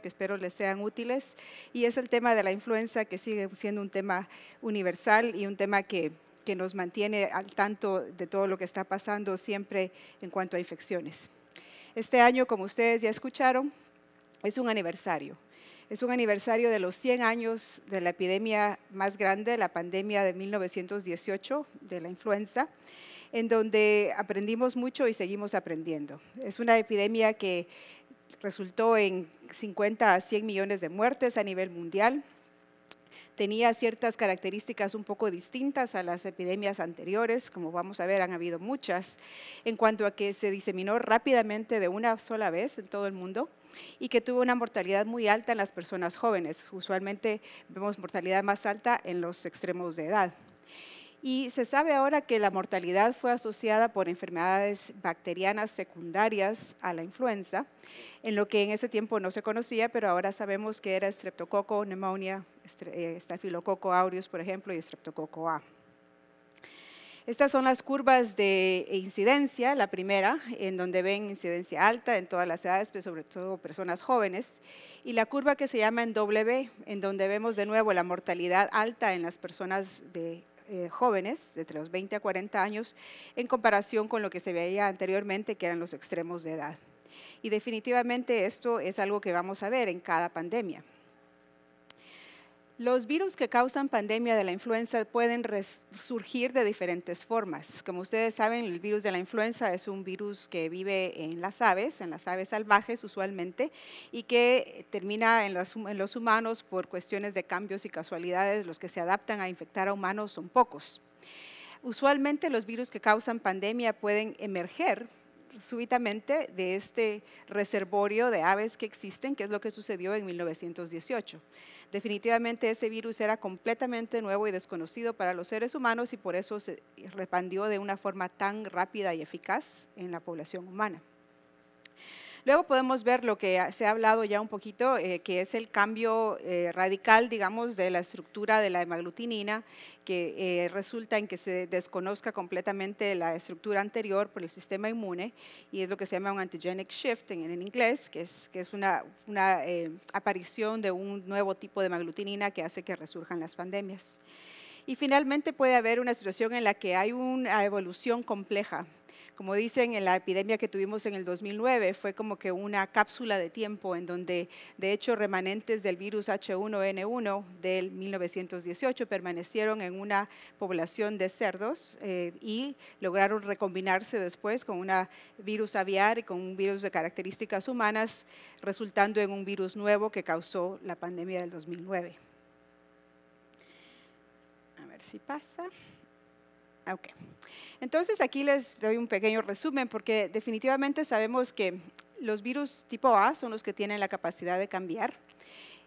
que espero les sean útiles. Y es el tema de la influenza que sigue siendo un tema universal y un tema que, que nos mantiene al tanto de todo lo que está pasando siempre en cuanto a infecciones. Este año, como ustedes ya escucharon, es un aniversario. Es un aniversario de los 100 años de la epidemia más grande, la pandemia de 1918 de la influenza, en donde aprendimos mucho y seguimos aprendiendo. Es una epidemia que resultó en 50 a 100 millones de muertes a nivel mundial. Tenía ciertas características un poco distintas a las epidemias anteriores, como vamos a ver, han habido muchas, en cuanto a que se diseminó rápidamente de una sola vez en todo el mundo y que tuvo una mortalidad muy alta en las personas jóvenes. Usualmente vemos mortalidad más alta en los extremos de edad. Y se sabe ahora que la mortalidad fue asociada por enfermedades bacterianas secundarias a la influenza, en lo que en ese tiempo no se conocía, pero ahora sabemos que era streptococo, neumonía, eh, estafilococo aureus, por ejemplo, y streptococo A. Estas son las curvas de incidencia, la primera, en donde ven incidencia alta en todas las edades, pero sobre todo personas jóvenes, y la curva que se llama en W, en donde vemos de nuevo la mortalidad alta en las personas de eh, jóvenes, de entre los 20 a 40 años, en comparación con lo que se veía anteriormente, que eran los extremos de edad. Y definitivamente esto es algo que vamos a ver en cada pandemia. Los virus que causan pandemia de la influenza pueden surgir de diferentes formas. Como ustedes saben, el virus de la influenza es un virus que vive en las aves, en las aves salvajes usualmente, y que termina en los, en los humanos por cuestiones de cambios y casualidades. Los que se adaptan a infectar a humanos son pocos. Usualmente los virus que causan pandemia pueden emerger súbitamente de este reservorio de aves que existen, que es lo que sucedió en 1918. Definitivamente ese virus era completamente nuevo y desconocido para los seres humanos y por eso se repandió de una forma tan rápida y eficaz en la población humana. Luego podemos ver lo que se ha hablado ya un poquito, eh, que es el cambio eh, radical, digamos, de la estructura de la hemaglutinina, que eh, resulta en que se desconozca completamente la estructura anterior por el sistema inmune, y es lo que se llama un antigenic shift en, inglés, que es, una, una aparición de un nuevo tipo de hemaglutinina que hace que resurjan las pandemias. Y finalmente puede haber una situación en la que hay una evolución compleja como dicen, en la epidemia que tuvimos en el 2009 fue como que una cápsula de tiempo en donde, de hecho, remanentes del virus H1N1 del 1918 permanecieron en una población de cerdos eh, y lograron recombinarse después con un virus aviar y con un virus de características humanas, resultando en un virus nuevo que causó la pandemia del 2009. A ver si pasa. Ah, ok. Entonces aquí les doy un pequeño resumen porque definitivamente sabemos que los virus tipo A son los que tienen la capacidad de cambiar,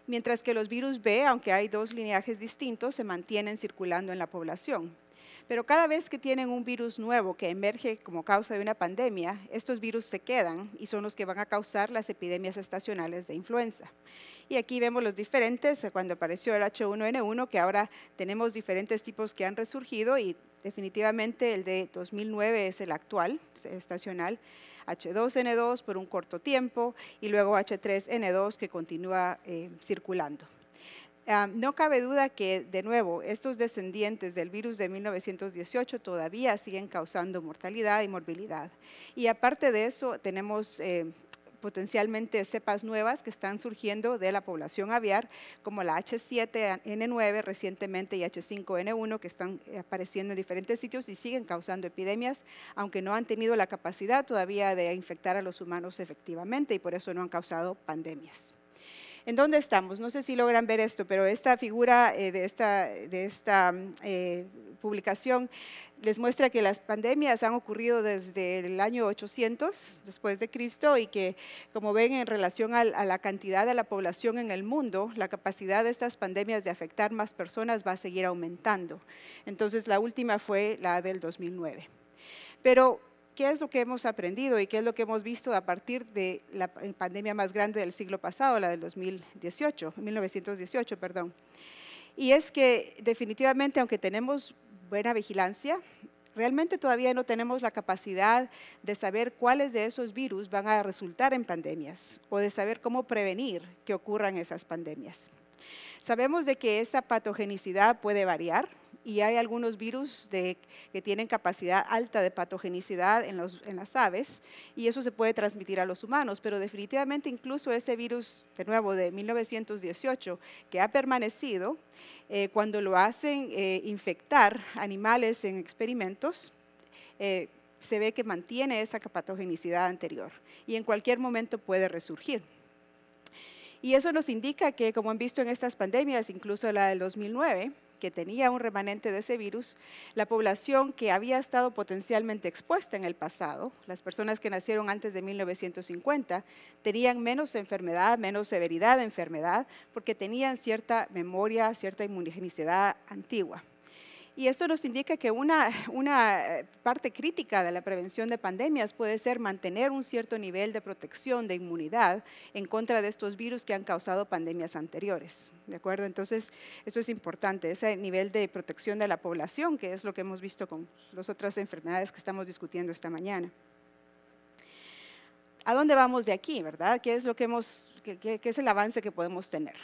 mientras que los virus B, aunque hay dos lineajes distintos, se mantienen circulando en la población. Pero cada vez que tienen un virus nuevo que emerge como causa de una pandemia, estos virus se quedan y son los que van a causar las epidemias estacionales de influenza. Y aquí vemos los diferentes, eh, cuando apareció el H1N1, que ahora tenemos diferentes tipos que han resurgido y definitivamente el de 2009 es el actual, estacional. H2N2 por un corto tiempo y luego H3N2 que continúa eh, circulando. Ah, no cabe duda que, de nuevo, estos descendientes del virus de 1918 todavía siguen causando mortalidad y morbilidad. Y aparte de eso, tenemos eh, potencialmente cepas nuevas que están surgiendo de la población aviar, como la H7N9 recientemente y H5N1 que están eh, apareciendo en diferentes sitios y siguen causando epidemias, aunque no han tenido la capacidad todavía de infectar a los humanos efectivamente y por eso no han causado pandemias. ¿En dónde estamos? No sé si logran ver esto, pero esta figura eh, de esta, de esta eh, publicación les muestra que las pandemias han ocurrido desde el año 800 después de Cristo y que, como ven, en relación a, la cantidad de la población en el mundo, la capacidad de estas pandemias de afectar más personas va a seguir aumentando. Entonces, la última fue la del 2009. Pero ¿Qué es lo que hemos aprendido y qué es lo que hemos visto a partir de la pandemia más grande del siglo pasado, la del 2018, 1918, perdón? Y es que definitivamente, aunque tenemos buena vigilancia, realmente todavía no tenemos la capacidad de saber cuáles de esos virus van a resultar en pandemias o de saber cómo prevenir que ocurran esas pandemias. Sabemos de que esa patogenicidad puede variar, y hay algunos virus que tienen capacidad alta de patogenicidad en, las aves y eso se puede transmitir a los humanos, pero definitivamente incluso ese virus, de nuevo, de 1918, que ha permanecido, eh, cuando lo hacen eh, infectar animales en experimentos, eh, se ve que mantiene esa patogenicidad anterior y en cualquier momento puede resurgir. Y eso nos indica que, como han visto en estas pandemias, incluso la del 2009, que tenía un remanente de ese virus, la población que había estado potencialmente expuesta en el pasado, las personas que nacieron antes de 1950, tenían menos enfermedad, menos severidad de enfermedad, porque tenían cierta memoria, cierta inmunogenicidad antigua. Y esto nos indica que una, eh, parte crítica de la prevención de pandemias puede ser mantener un cierto nivel de protección, de inmunidad en contra de estos virus que han causado pandemias anteriores. ¿De acuerdo? Entonces, eso es importante, ese nivel de protección de la población, que es lo que hemos visto con las otras enfermedades que estamos discutiendo esta mañana. ¿A dónde vamos de aquí, verdad? ¿Qué es, lo que hemos, es el avance que podemos tener?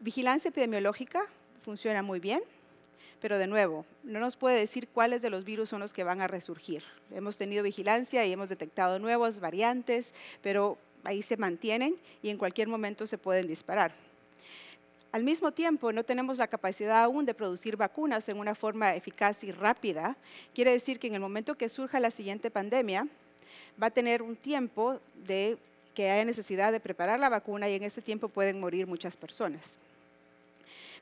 vigilancia epidemiológica funciona muy bien pero de nuevo, no nos puede decir cuáles de los virus son los que van a resurgir. Hemos tenido vigilancia y hemos detectado nuevas variantes, pero ahí se mantienen y en cualquier momento se pueden disparar. Al mismo tiempo, no tenemos la capacidad aún de producir vacunas en una forma eficaz y rápida. Quiere decir que en el momento que surja la siguiente pandemia, va a tener un tiempo de que haya necesidad de preparar la vacuna y en ese tiempo pueden morir muchas personas.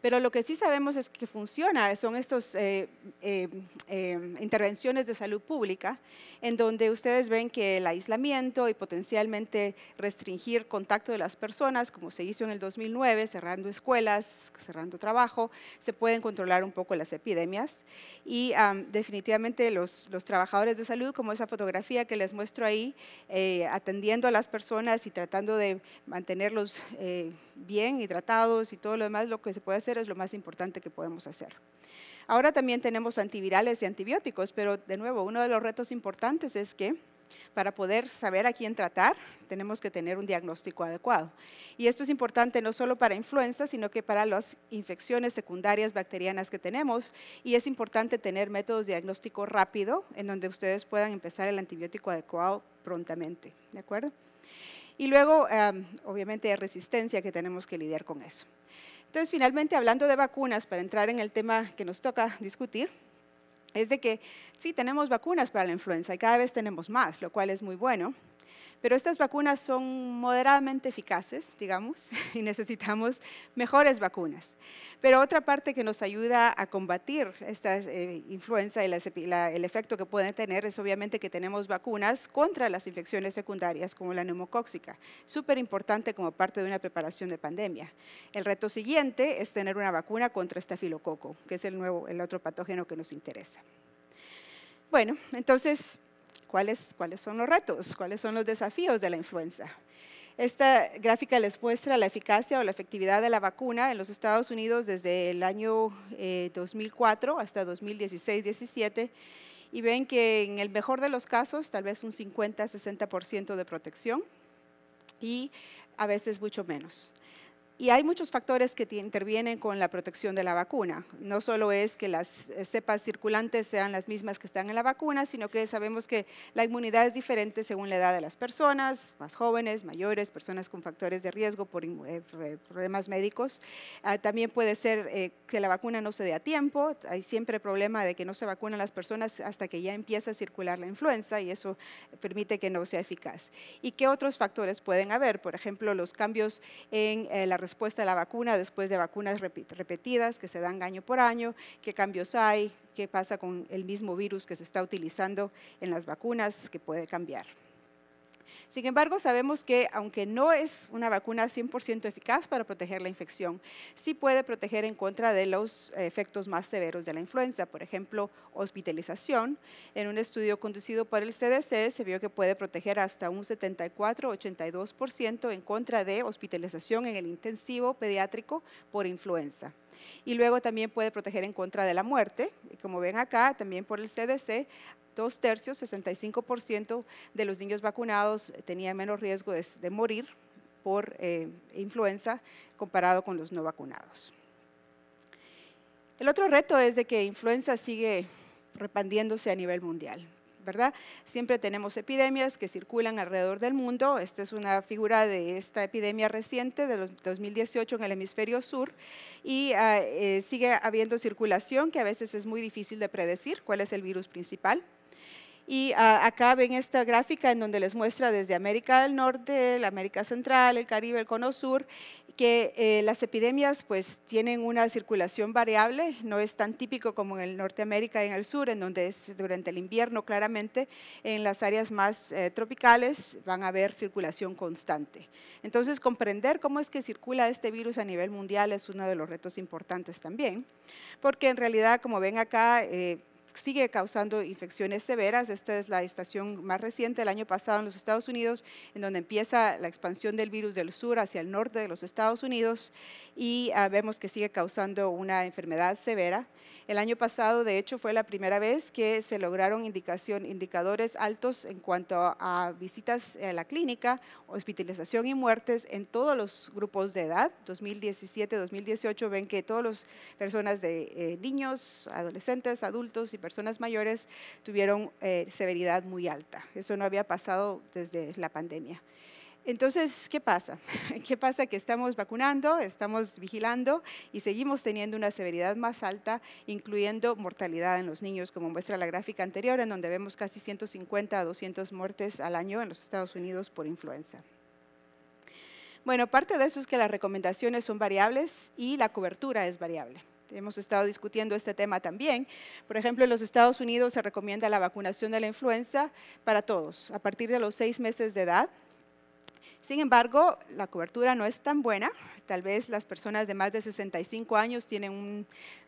Pero lo que sí sabemos es que funciona, son estas eh, eh, em, intervenciones de salud pública, en donde ustedes ven que el aislamiento y potencialmente restringir contacto de las personas, como se hizo en el 2009, cerrando escuelas, cerrando trabajo, se pueden controlar un poco las epidemias. Y definitivamente los, los, trabajadores de salud, como esa fotografía que les muestro ahí, eh, atendiendo a las personas y tratando de mantenerlos bien y tratados y todo lo demás, lo que se puede hacer es lo más importante que podemos hacer. Ahora también tenemos antivirales y antibióticos, pero de nuevo, uno de los retos importantes es que para poder saber a quién tratar, tenemos que tener un diagnóstico adecuado. Y esto es importante no solo para influenza, sino que para las infecciones secundarias bacterianas que tenemos. Y es importante tener métodos de diagnóstico rápido, en donde ustedes puedan empezar el antibiótico adecuado prontamente. ¿De acuerdo? Y luego, eh, obviamente, hay resistencia que tenemos que lidiar con eso. Entonces, finalmente, hablando de vacunas, para entrar en el tema que nos toca discutir, es de que sí tenemos vacunas para la influenza y cada vez tenemos más, lo cual es muy bueno. Pero estas vacunas son moderadamente eficaces, digamos, y necesitamos mejores vacunas. Pero otra parte que nos ayuda a combatir esta eh, influenza y el efecto que pueden tener es obviamente que tenemos vacunas contra las infecciones secundarias como la neumocóxica, súper importante como parte de una preparación de pandemia. El reto siguiente es tener una vacuna contra estafilococo, que es el otro patógeno que nos interesa. Bueno, entonces cuáles, cuáles son los retos, cuáles son los desafíos de la influenza. Esta gráfica les muestra la eficacia o la efectividad de la vacuna en los Estados Unidos desde el año 2004 eh, hasta 2016-17 y ven que en el mejor de los casos tal vez un 50-60% de protección y a veces mucho menos. Y hay muchos factores que intervienen con la protección de la vacuna. No solo es que las eh, cepas circulantes sean las mismas que están en la vacuna, sino que sabemos que la inmunidad es diferente según la edad de las personas, más jóvenes, mayores, personas con factores de riesgo por eh, problemas médicos. Ah, también puede ser eh, que la vacuna no se dé a tiempo. Hay siempre el problema de que no se vacunan las personas hasta que ya empieza a circular la influenza y eso permite que no sea eficaz. ¿Y qué otros factores pueden haber? Por ejemplo, los cambios en la la respuesta a la vacuna después de vacunas repetidas que se dan año por año, qué cambios hay, qué pasa con el mismo virus que se está utilizando en las vacunas que puede cambiar. Sin embargo, sabemos que aunque no es una vacuna 100% eficaz para proteger la infección, sí puede proteger en contra de los efectos más severos de la influenza, por ejemplo, hospitalización. En un estudio conducido por el CDC se vio que puede proteger hasta un 74-82% en contra de hospitalización en el intensivo pediátrico por influenza. Y luego también puede proteger en contra de la muerte. Como ven acá, también por el CDC, dos tercios, 65% de los niños vacunados tenían menos riesgo de, morir por eh, influenza comparado con los no vacunados. El otro reto es de que influenza sigue repandiéndose a nivel mundial. ¿verdad? Siempre tenemos epidemias que circulan alrededor del mundo. Esta es una figura de esta epidemia reciente de 2018 en el hemisferio sur y ah, eh, sigue habiendo circulación que a veces es muy difícil de predecir cuál es el virus principal. Y ah, acá ven esta gráfica en donde les muestra desde América del Norte, la América Central, el Caribe, el Cono Sur, que eh, las epidemias pues tienen una circulación variable, no es tan típico como en el Norteamérica y en el sur, en donde es durante el invierno claramente, en las áreas más eh, tropicales van a haber circulación constante. Entonces comprender cómo es que circula este virus a nivel mundial es uno de los retos importantes también, porque en realidad como ven acá, eh, sigue causando infecciones severas. Esta es la estación más reciente del año pasado en los Estados Unidos, en donde empieza la expansión del virus del sur hacia el norte de los Estados Unidos y ah, vemos que sigue causando una enfermedad severa. El año pasado, de hecho, fue la primera vez que se lograron indicación, indicadores altos en cuanto a, visitas a la clínica, hospitalización y muertes en todos los grupos de edad. 2017, 2018, ven que todas las personas de eh, niños, adolescentes, adultos y personas mayores tuvieron eh, severidad muy alta. Eso no había pasado desde la pandemia. Entonces, ¿qué pasa? ¿Qué pasa? Que estamos vacunando, estamos vigilando y seguimos teniendo una severidad más alta, incluyendo mortalidad en los niños, como muestra la gráfica anterior, en donde vemos casi 150 a 200 muertes al año en los Estados Unidos por influenza. Bueno, parte de eso es que las recomendaciones son variables y la cobertura es variable. Hemos estado discutiendo este tema también. Por ejemplo, en los Estados Unidos se recomienda la vacunación de la influenza para todos a partir de los seis meses de edad sin embargo, la cobertura no es tan buena. Tal vez las personas de más de 65 años tienen un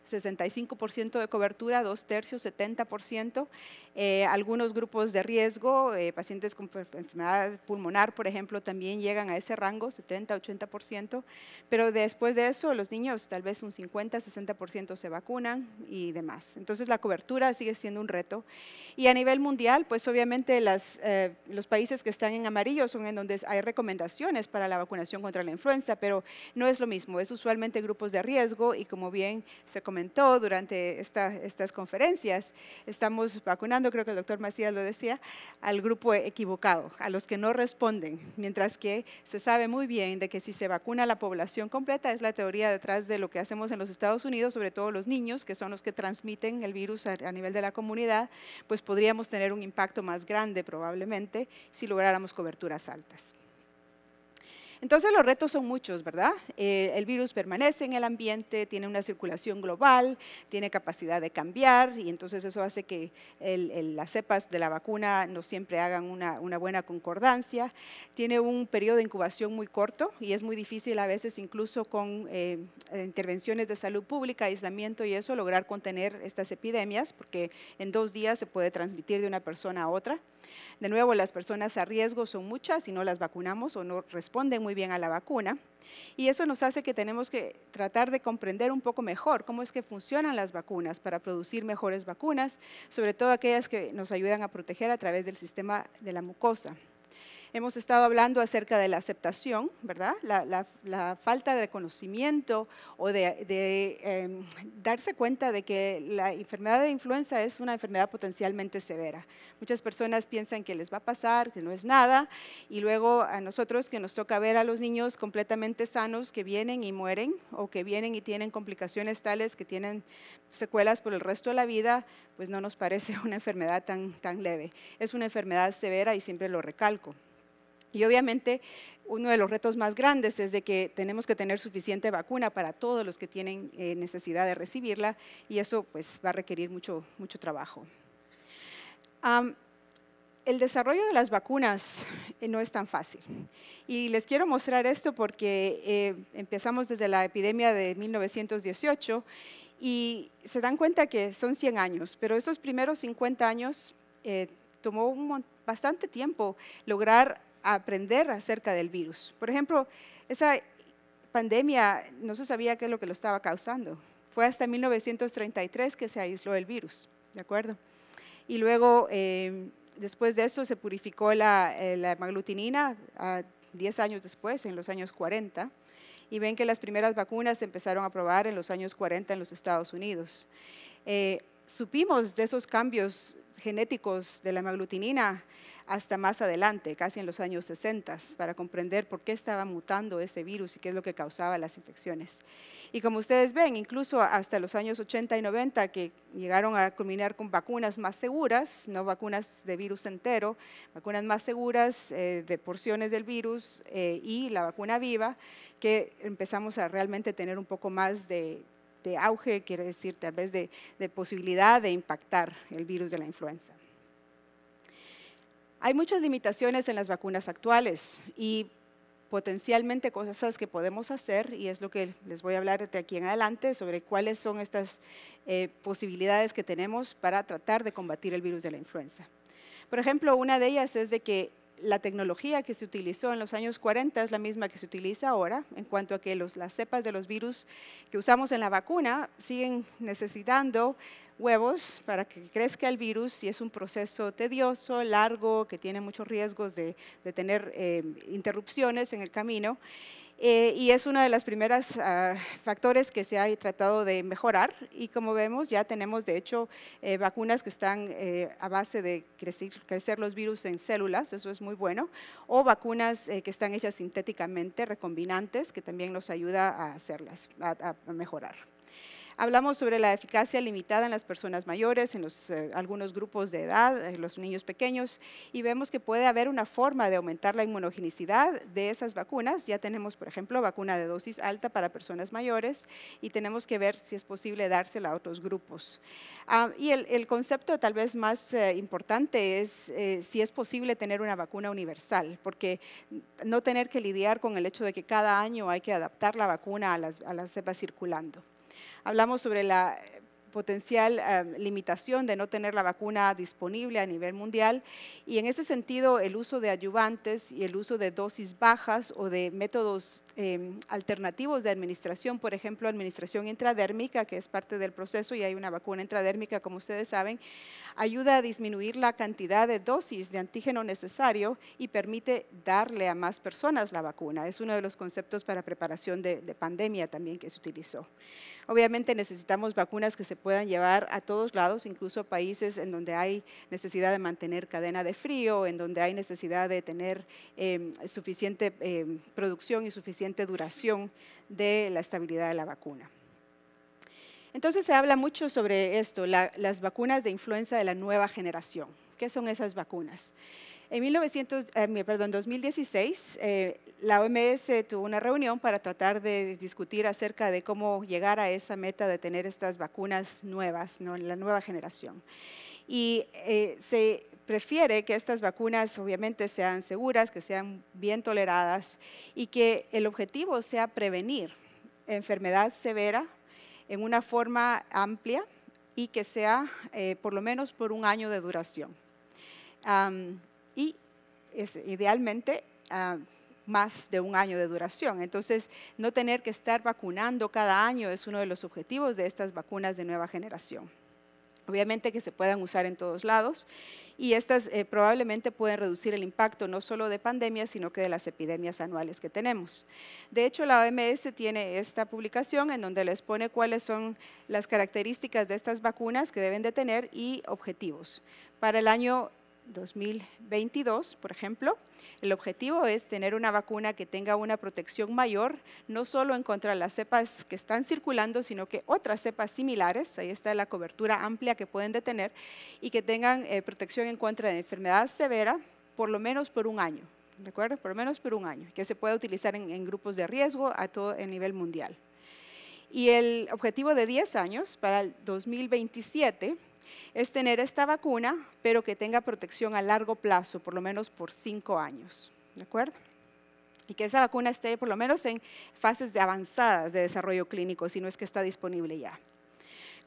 65% de cobertura, dos tercios, 70%. Eh, algunos grupos de riesgo, eh, pacientes con enfermedad pulmonar, por ejemplo, también llegan a ese rango, 70, 80%. Pero después de eso, los niños tal vez un 50, 60% se vacunan y demás. Entonces, la cobertura sigue siendo un reto. Y a nivel mundial, pues obviamente eh, los países que están en amarillo son en donde hay recomendaciones recomendaciones para la vacunación contra la influenza, pero no es lo mismo, es usualmente grupos de riesgo y como bien se comentó durante estas conferencias, estamos vacunando, creo que el doctor Macías lo decía, al grupo equivocado, a los que no responden, mientras que se sabe muy bien de que si se vacuna la población completa, es la teoría detrás de lo que hacemos en los Estados Unidos, sobre todo los niños, que son los que transmiten el virus a nivel de la comunidad, pues podríamos tener un impacto más grande probablemente si lográramos coberturas altas. Entonces los retos son muchos, ¿verdad? Eh, el virus permanece en el ambiente, tiene una circulación global, tiene capacidad de cambiar y entonces eso hace que las cepas de la vacuna no siempre hagan una, buena concordancia. Tiene un periodo de incubación muy corto y es muy difícil a veces incluso con eh, intervenciones de salud pública, aislamiento y eso, lograr contener estas epidemias porque en dos días se puede transmitir de una persona a otra. De nuevo, las personas a riesgo son muchas y no las vacunamos o no responden muy bien a la vacuna. Y eso nos hace que tenemos que tratar de comprender un poco mejor cómo es que funcionan las vacunas para producir mejores vacunas, sobre todo aquellas que nos ayudan a proteger a través del sistema de la mucosa. Hemos estado hablando acerca de la aceptación, ¿verdad? La, falta de conocimiento o de, em, darse cuenta de que la enfermedad de influenza es una enfermedad potencialmente severa. Muchas personas piensan que les va a pasar, que no es nada, y luego a nosotros que nos toca ver a los niños completamente sanos que vienen y mueren o que vienen y tienen complicaciones tales que tienen secuelas por el resto de la vida, pues no nos parece una enfermedad tan, tan leve. Es una enfermedad severa y siempre lo recalco. Y obviamente uno de los retos más grandes es de que tenemos que tener suficiente vacuna para todos los que tienen eh, necesidad de recibirla y eso pues va a requerir mucho, mucho trabajo. el desarrollo de las vacunas eh, no es tan fácil. Y les quiero mostrar esto porque eh, empezamos desde la epidemia de 1918 y se dan cuenta que son 100 años, pero esos primeros 50 años tomó bastante tiempo lograr aprender acerca del virus. Por ejemplo, esa pandemia no se sabía qué es lo que lo estaba causando. Fue hasta 1933 que se aisló el virus, ¿de acuerdo? Y luego, em, después de eso, se purificó la, eh, maglutinina a 10 años después, en los años 40. Y ven que las primeras vacunas se empezaron a probar en los años 40 en los Estados Unidos. Eh, supimos de esos cambios genéticos de la maglutinina hasta más adelante, casi en los años 60, para comprender por qué estaba mutando ese virus y qué es lo que causaba las infecciones. Y como ustedes ven, incluso hasta los años 80 y 90, que llegaron a culminar con vacunas más seguras, no vacunas de virus entero, vacunas más seguras eh, de porciones del virus eh, y la vacuna viva, que empezamos a realmente tener un poco más de, auge, quiere decir tal vez de posibilidad de impactar el virus de la influenza. Hay muchas limitaciones en las vacunas actuales y potencialmente cosas que podemos hacer y es lo que les voy a hablar de aquí en adelante sobre cuáles son estas eh, posibilidades que tenemos para tratar de combatir el virus de la influenza. Por ejemplo, una de ellas es de que la tecnología que se utilizó en los años 40 es la misma que se utiliza ahora, en cuanto a que los, las cepas de los virus que usamos en la vacuna siguen necesitando huevos para que crezca el virus y es un proceso tedioso, largo, que tiene muchos riesgos de, tener eh, interrupciones en el camino. Eh, y es uno de los primeros ah, factores que se ha tratado de mejorar y como vemos ya tenemos de hecho eh, vacunas que están eh, a base de crecer, los virus en células, eso es muy bueno, o vacunas que están hechas sintéticamente, recombinantes, que también nos ayuda a hacerlas, a mejorar. Hablamos sobre la eficacia limitada en las personas mayores, en eh, algunos grupos de edad, en eh, los niños pequeños, y vemos que puede haber una forma de aumentar la inmunogenicidad de esas vacunas. Ya tenemos, por ejemplo, vacuna de dosis alta para personas mayores y tenemos que ver si es posible dársela a otros grupos. Ah, y el, concepto tal vez más eh, importante es si es posible tener una vacuna universal, porque no tener que lidiar con el hecho de que cada año hay que adaptar la vacuna a, las, cepas circulando. Hablamos sobre la eh, potencial eh, limitación de no tener la vacuna disponible a nivel mundial. Y en ese sentido, el uso de ayudantes y el uso de dosis bajas o de métodos Em, alternativos de administración, por ejemplo, administración intradérmica, que es parte del proceso y hay una vacuna intradérmica, como ustedes saben, ayuda a disminuir la cantidad de dosis de antígeno necesario y permite darle a más personas la vacuna. Es uno de los conceptos para preparación de, pandemia también que se utilizó. Obviamente necesitamos vacunas que se puedan llevar a todos lados, incluso países en donde hay necesidad de mantener cadena de frío, en donde hay necesidad de tener em, suficiente em, producción y suficiente duración de la estabilidad de la vacuna. Entonces se habla mucho sobre esto, las vacunas de influenza de la nueva generación. ¿Qué son esas vacunas? En 2016, eh, eh, la OMS tuvo una reunión para tratar de discutir acerca de cómo llegar a esa meta de tener estas vacunas nuevas, la nueva generación. Y eh, se prefiere que estas vacunas obviamente sean seguras, que sean bien toleradas y que el objetivo sea prevenir enfermedad severa en una forma amplia y que sea eh, por lo menos por un año de duración. y es, idealmente ah, más de un año de duración. Entonces, no tener que estar vacunando cada año es uno de los objetivos de estas vacunas de nueva generación obviamente que se puedan usar en todos lados y estas eh, probablemente pueden reducir el impacto no solo de pandemias, sino que de las epidemias anuales que tenemos. De hecho, la OMS tiene esta publicación en donde les pone cuáles son las características de estas vacunas que deben de tener y objetivos. Para el año 2022, por ejemplo, el objetivo es tener una vacuna que tenga una protección mayor, no solo en contra de las cepas que están circulando, sino que otras cepas similares, ahí está la cobertura amplia que pueden detener, y que tengan eh, protección en contra de enfermedad severa, por lo menos por un año, ¿de acuerdo? Por lo menos por un año, que se pueda utilizar en, en grupos de riesgo a todo el nivel mundial. Y el objetivo de 10 años para el 2027 es tener esta vacuna, pero que tenga protección a largo plazo, por lo menos por cinco años. ¿De acuerdo? y que esa vacuna esté por lo menos en fases de avanzadas de desarrollo clínico, si no es que está disponible ya.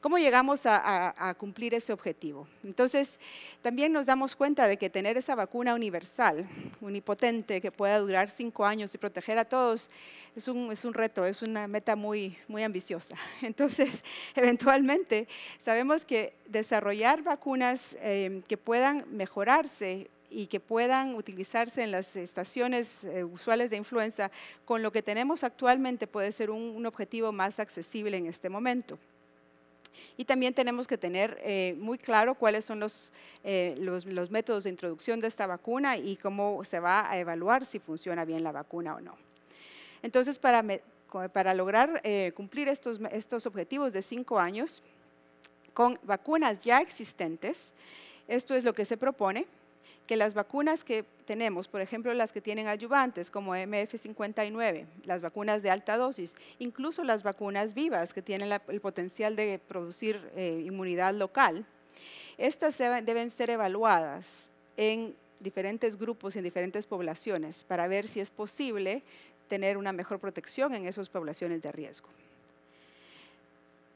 ¿Cómo llegamos a, cumplir ese objetivo? Entonces, también nos damos cuenta de que tener esa vacuna universal, unipotente, que pueda durar cinco años y proteger a todos, es un, reto, es una meta muy, ambiciosa. Entonces, eventualmente, sabemos que desarrollar vacunas eh, que puedan mejorarse y que puedan utilizarse en las estaciones eh, usuales de influenza, con lo que tenemos actualmente puede ser un objetivo más accesible en este momento. Y también tenemos que tener eh, muy claro cuáles son eh, los, métodos de introducción de esta vacuna y cómo se va a evaluar si funciona bien la vacuna o no. Entonces, para, lograr eh, cumplir estos objetivos de cinco años con vacunas ya existentes, esto es lo que se propone, que las vacunas que tenemos, por ejemplo, las que tienen adyuvantes como MF59, las vacunas de alta dosis, incluso las vacunas vivas que tienen el potencial de producir eh, inmunidad local, estas deben ser evaluadas en diferentes grupos, y en diferentes poblaciones, para ver si es posible tener una mejor protección en esas poblaciones de riesgo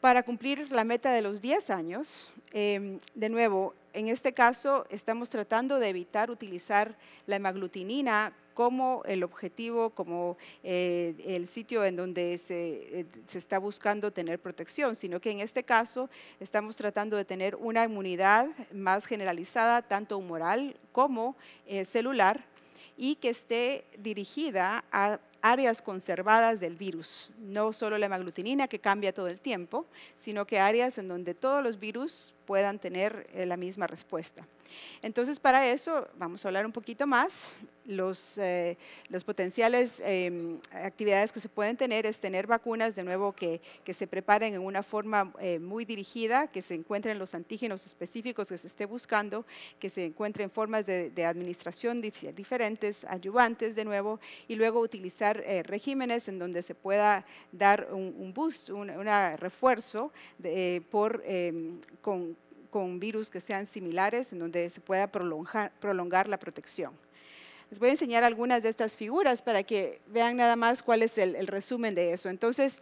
para cumplir la meta de los 10 años. Em, de nuevo, en este caso estamos tratando de evitar utilizar la hemaglutinina como el objetivo, como eh, el sitio en donde eh, se, está buscando tener protección, sino que en este caso estamos tratando de tener una inmunidad más generalizada, tanto humoral como eh, celular, y que esté dirigida a áreas conservadas del virus, no solo la hemaglutinina que cambia todo el tiempo, sino que áreas en donde todos los virus puedan tener eh, la misma respuesta. Entonces, para eso vamos a hablar un poquito más. las eh, los potenciales em, actividades que se pueden tener es tener vacunas, de nuevo, que, se preparen en una forma eh, muy dirigida, que se encuentren los antígenos específicos que se esté buscando, que se encuentren formas de, administración diferentes, ayudantes, de nuevo, y luego utilizar regímenes en donde se pueda dar un, boost, un refuerzo por, em, con, con virus que sean similares, en donde se pueda prolongar, prolongar la protección. Les voy a enseñar algunas de estas figuras para que vean nada más cuál es el, resumen de eso. Entonces,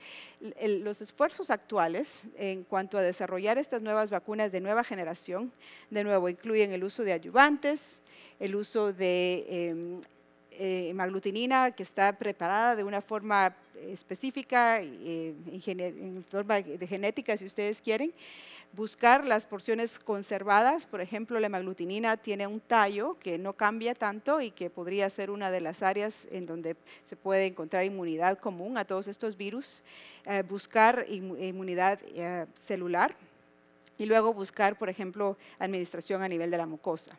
los esfuerzos actuales en cuanto a desarrollar estas nuevas vacunas de nueva generación, de nuevo, incluyen el uso de ayudantes, el uso de eh, em, maglutinina em, que está preparada de una forma específica, eh, en, en forma de genética, si ustedes quieren, buscar las porciones conservadas, por ejemplo, la hemaglutinina tiene un tallo que no cambia tanto y que podría ser una de las áreas en donde se puede encontrar inmunidad común a todos estos virus, eh, buscar inmunidad eh, celular y luego buscar, por ejemplo, administración a nivel de la mucosa.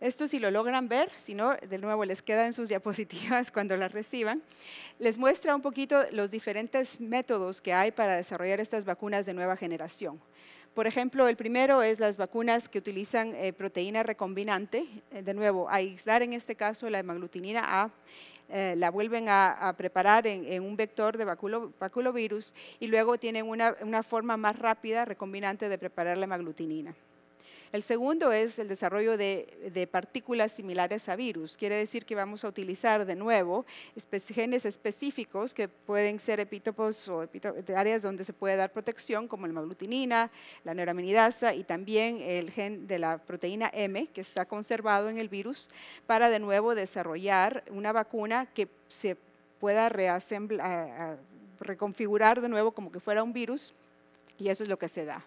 Esto si lo logran ver, si no, de nuevo les queda en sus diapositivas cuando las reciban. Les muestra un poquito los diferentes métodos que hay para desarrollar estas vacunas de nueva generación. Por ejemplo, el primero es las vacunas que utilizan eh, proteína recombinante. Eh, de nuevo, aislar en este caso la hemaglutinina A, eh, la vuelven a, preparar en, un vector de baculovirus y luego tienen una, una forma más rápida, recombinante, de preparar la hemaglutinina. El segundo es el desarrollo de, partículas similares a virus. Quiere decir que vamos a utilizar de nuevo genes específicos que pueden ser epítopos o áreas donde se puede dar protección, como la maglutinina, la neuraminidasa y también el gen de la proteína M que está conservado en el virus para de nuevo desarrollar una vacuna que se pueda reconfigurar de nuevo como que fuera un virus y eso es lo que se da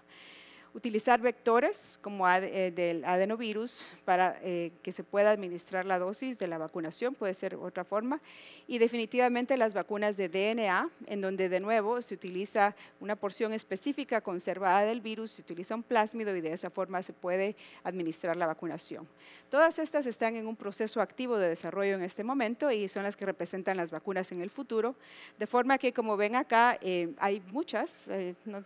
utilizar vectores como eh, del adenovirus para eh, que se pueda administrar la dosis de la vacunación, puede ser otra forma, y definitivamente las vacunas de DNA, en donde de nuevo se utiliza una porción específica conservada del virus, se utiliza un plásmido y de esa forma se puede administrar la vacunación. Todas estas están en un proceso activo de desarrollo en este momento y son las que representan las vacunas en el futuro, de forma que como ven acá eh, hay muchas, no,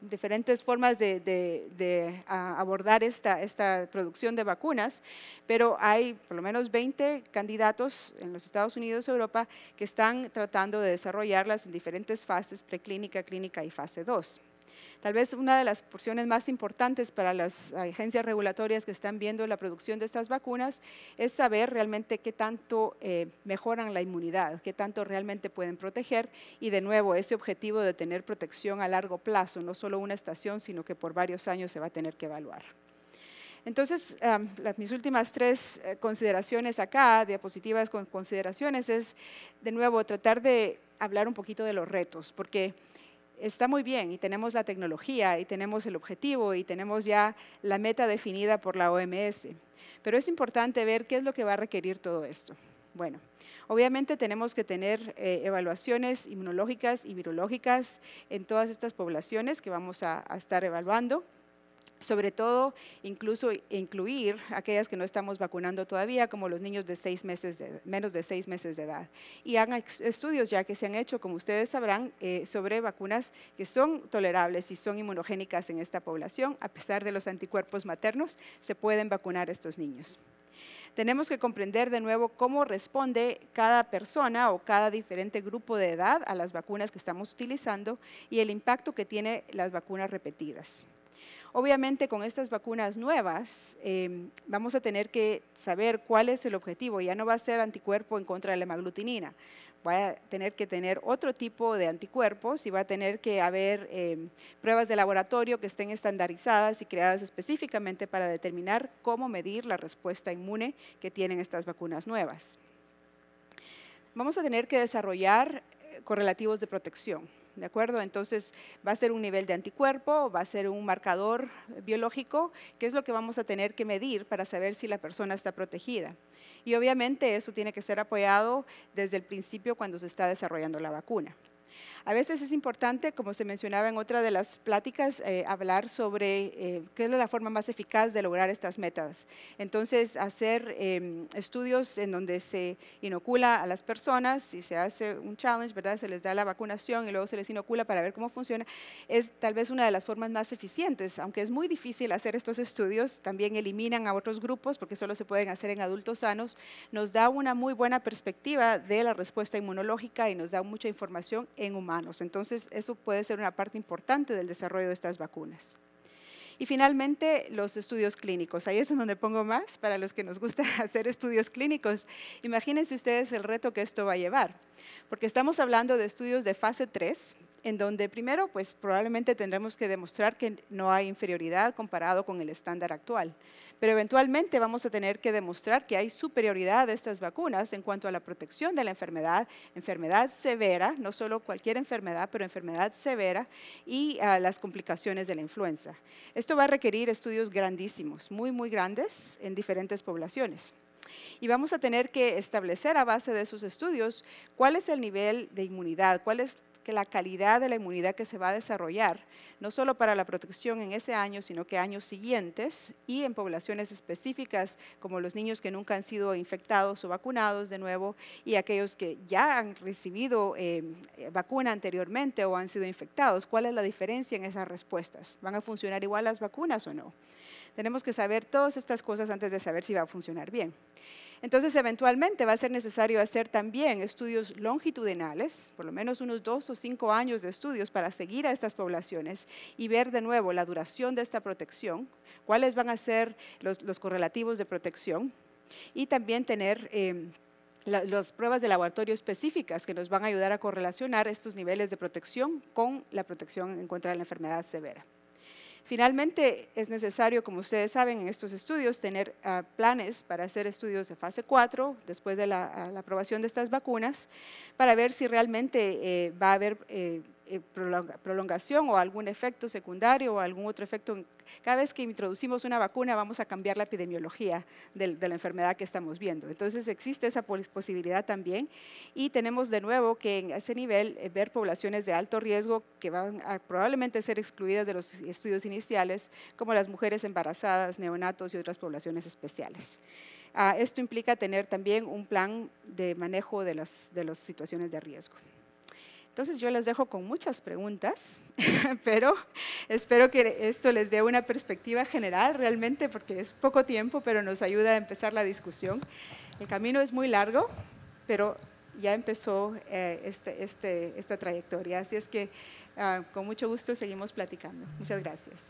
diferentes formas de, ah, abordar esta, esta, producción de vacunas, pero hay por lo menos 20 candidatos en los Estados Unidos y Europa que están tratando de desarrollarlas en diferentes fases, preclínica, clínica y fase 2. Tal vez una de las porciones más importantes para las agencias regulatorias que están viendo la producción de estas vacunas es saber realmente qué tanto eh, mejoran la inmunidad, qué tanto realmente pueden proteger y de nuevo ese objetivo de tener protección a largo plazo, no solo una estación, sino que por varios años se va a tener que evaluar. Entonces, las, mis últimas tres eh, consideraciones acá, diapositivas con consideraciones, es de nuevo tratar de hablar un poquito de los retos, porque está muy bien y tenemos la tecnología y tenemos el objetivo y tenemos ya la meta definida por la OMS. Pero es importante ver qué es lo que va a requerir todo esto. Bueno, obviamente tenemos que tener eh, evaluaciones inmunológicas y virológicas en todas estas poblaciones que vamos a estar evaluando sobre todo incluso incluir aquellas que no estamos vacunando todavía, como los niños de seis meses menos de seis meses de edad. Y han estudios ya que se han hecho, como ustedes sabrán, eh, sobre vacunas que son tolerables y son inmunogénicas en esta población, a pesar de los anticuerpos maternos, se pueden vacunar estos niños. Tenemos que comprender de nuevo cómo responde cada persona o cada diferente grupo de edad a las vacunas que estamos utilizando y el impacto que tienen las vacunas repetidas. Obviamente con estas vacunas nuevas em, vamos a tener que saber cuál es el objetivo. Ya no va a ser anticuerpo en contra de la hemaglutinina. Va a tener que tener otro tipo de anticuerpos y va a tener que haber em, pruebas de laboratorio que estén estandarizadas y creadas específicamente para determinar cómo medir la respuesta inmune que tienen estas vacunas nuevas. Vamos a tener que desarrollar eh, correlativos de protección. ¿de acuerdo? Entonces va a ser un nivel de anticuerpo, va a ser un marcador biológico, que es lo que vamos a tener que medir para saber si la persona está protegida. Y obviamente eso tiene que ser apoyado desde el principio cuando se está desarrollando la vacuna. A veces es importante, como se mencionaba en otra de las pláticas, eh, hablar sobre eh, qué es la forma más eficaz de lograr estas metas. Entonces, hacer em, estudios en donde se inocula a las personas y se hace un challenge, ¿verdad? Se les da la vacunación y luego se les inocula para ver cómo funciona, es tal vez una de las formas más eficientes, aunque es muy difícil hacer estos estudios, también eliminan a otros grupos porque solo se pueden hacer en adultos sanos, nos da una muy buena perspectiva de la respuesta inmunológica y nos da mucha información en humanos. Entonces, eso puede ser una parte importante del desarrollo de estas vacunas. Y finalmente, los estudios clínicos. Ahí es donde pongo más para los que nos gusta hacer estudios clínicos. Imagínense ustedes el reto que esto va a llevar, porque estamos hablando de estudios de fase 3, en donde primero, pues probablemente tendremos que demostrar que no hay inferioridad comparado con el estándar actual, pero eventualmente vamos a tener que demostrar que hay superioridad de estas vacunas en cuanto a la protección de la enfermedad, enfermedad severa, no solo cualquier enfermedad, pero enfermedad severa y a ah, las complicaciones de la influenza. Esto va a requerir estudios grandísimos, muy, muy grandes en diferentes poblaciones. Y vamos a tener que establecer a base de esos estudios cuál es el nivel de inmunidad, cuál es que la calidad de la inmunidad que se va a desarrollar, no solo para la protección en ese año, sino que años siguientes y en poblaciones específicas, como los niños que nunca han sido infectados o vacunados de nuevo y aquellos que ya han recibido em, eh, vacuna anteriormente o han sido infectados. ¿Cuál es la diferencia en esas respuestas? ¿Van a funcionar igual las vacunas o no? Tenemos que saber todas estas cosas antes de saber si va a funcionar bien. Entonces, eventualmente va a ser necesario hacer también estudios longitudinales, por lo menos unos dos o cinco años de estudios para seguir a estas poblaciones y ver de nuevo la duración de esta protección, cuáles van a ser los, correlativos de protección y también tener... Em, las pruebas de laboratorio específicas que nos van a ayudar a correlacionar estos niveles de protección con la protección en contra de la enfermedad severa. Finalmente, es necesario, como ustedes saben, en estos estudios tener ah, planes para hacer estudios de fase 4 después de la, aprobación de estas vacunas para ver si realmente eh, va a haber eh, eh, prolongación o algún efecto secundario o algún otro efecto. Cada vez que introducimos una vacuna vamos a cambiar la epidemiología de, la enfermedad que estamos viendo. Entonces existe esa posibilidad también y tenemos de nuevo que en ese nivel eh, ver poblaciones de alto riesgo que van a probablemente ser excluidas de los estudios iniciales, como las mujeres embarazadas, neonatos y otras poblaciones especiales. Ah, esto implica tener también un plan de manejo de las situaciones de riesgo. Entonces yo las dejo con muchas preguntas, pero espero que esto les dé una perspectiva general realmente, porque es poco tiempo, pero nos ayuda a empezar la discusión. El camino es muy largo, pero ya empezó eh, este, este, esta trayectoria, así es que ah, con mucho gusto seguimos platicando. Muchas gracias.